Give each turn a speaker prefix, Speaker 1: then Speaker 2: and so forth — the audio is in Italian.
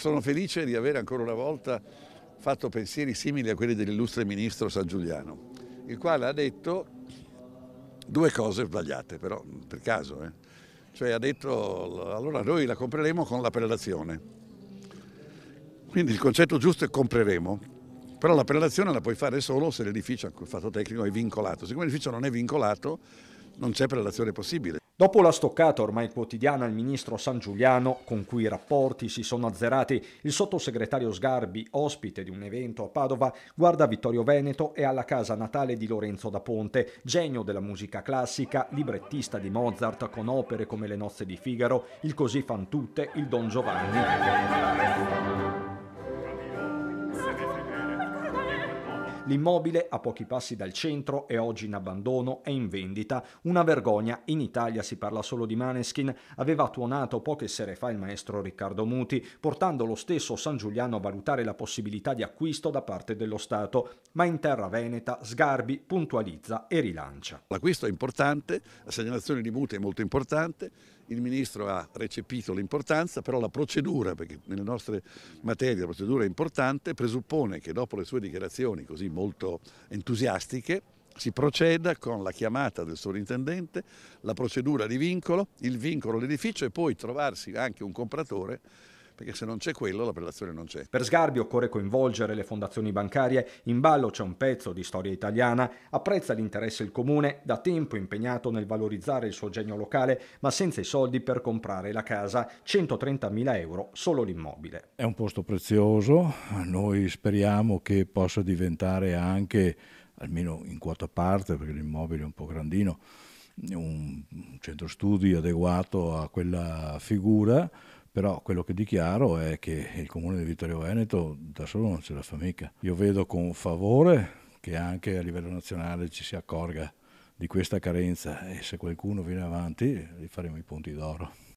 Speaker 1: Sono felice di avere ancora una volta fatto pensieri simili a quelli dell'illustre ministro San Giuliano, il quale ha detto due cose sbagliate, però per caso. Eh. Cioè ha detto allora noi la compreremo con la prelazione. Quindi il concetto giusto è compreremo, però la prelazione la puoi fare solo se l'edificio, il fatto tecnico, è vincolato. Siccome l'edificio non è vincolato, non c'è prelazione
Speaker 2: possibile. Dopo la stoccata ormai quotidiana al ministro San Giuliano, con cui i rapporti si sono azzerati, il sottosegretario Sgarbi, ospite di un evento a Padova, guarda Vittorio Veneto e alla casa natale di Lorenzo da Ponte, genio della musica classica, librettista di Mozart con opere come Le nozze di Figaro, Il così fan tutte, Il Don Giovanni. L'immobile a pochi passi dal centro è oggi in abbandono e in vendita. Una vergogna, in Italia si parla solo di Maneskin, aveva tuonato poche sere fa il maestro Riccardo Muti, portando lo stesso San Giuliano a valutare la possibilità di acquisto da parte dello Stato, ma in terra veneta Sgarbi puntualizza e rilancia.
Speaker 1: L'acquisto è importante, la segnalazione di Muti è molto importante, il Ministro ha recepito l'importanza, però la procedura, perché nelle nostre materie la procedura è importante, presuppone che dopo le sue dichiarazioni così molto entusiastiche si proceda con la chiamata del sovrintendente, la procedura di vincolo, il vincolo all'edificio e poi trovarsi anche un compratore
Speaker 2: perché se non c'è quello la prelazione non c'è. Per Sgarbi occorre coinvolgere le fondazioni bancarie, in ballo c'è un pezzo di storia italiana, apprezza l'interesse il comune, da tempo impegnato nel valorizzare il suo genio locale, ma senza i soldi per comprare la casa, 130.000 euro solo l'immobile.
Speaker 3: È un posto prezioso, noi speriamo che possa diventare anche, almeno in quota parte, perché l'immobile è un po' grandino, un centro studi adeguato a quella figura però quello che dichiaro è che il comune di Vittorio Veneto da solo non ce la fa mica. Io vedo con favore che anche a livello nazionale ci si accorga di questa carenza e se qualcuno viene avanti gli faremo i punti d'oro.